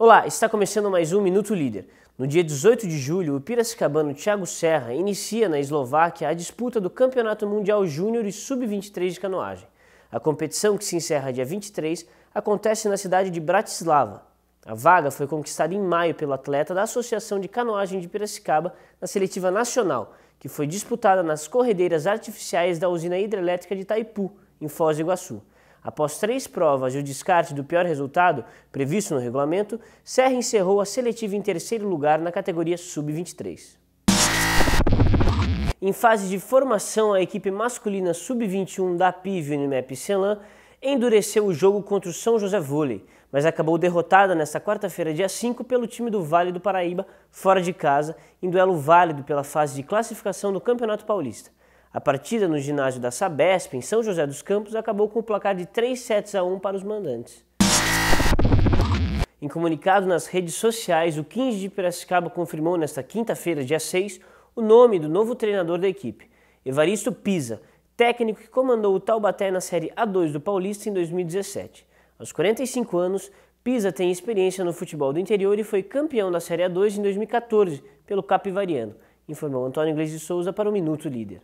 Olá, está começando mais um Minuto Líder. No dia 18 de julho, o piracicabano Thiago Serra inicia na Eslováquia a disputa do Campeonato Mundial Júnior e Sub-23 de canoagem. A competição, que se encerra dia 23, acontece na cidade de Bratislava. A vaga foi conquistada em maio pelo atleta da Associação de Canoagem de Piracicaba na seletiva nacional, que foi disputada nas corredeiras artificiais da usina hidrelétrica de Itaipu, em Foz do Iguaçu. Após três provas e o descarte do pior resultado previsto no regulamento, Serra encerrou a seletiva em terceiro lugar na categoria Sub-23. Em fase de formação, a equipe masculina Sub-21 da PIV Unimap Celan endureceu o jogo contra o São José Vôlei, mas acabou derrotada nesta quarta-feira, dia 5, pelo time do Vale do Paraíba, fora de casa, em duelo válido pela fase de classificação do Campeonato Paulista. A partida no ginásio da Sabesp, em São José dos Campos, acabou com o placar de 3 sets a 1 para os mandantes. Em comunicado nas redes sociais, o 15 de Piracicaba confirmou nesta quinta-feira, dia 6, o nome do novo treinador da equipe, Evaristo Pisa, técnico que comandou o Taubaté na Série A2 do Paulista em 2017. Aos 45 anos, Pisa tem experiência no futebol do interior e foi campeão da Série A2 em 2014 pelo Capivariano, informou Antônio Inglês de Souza para o Minuto Líder.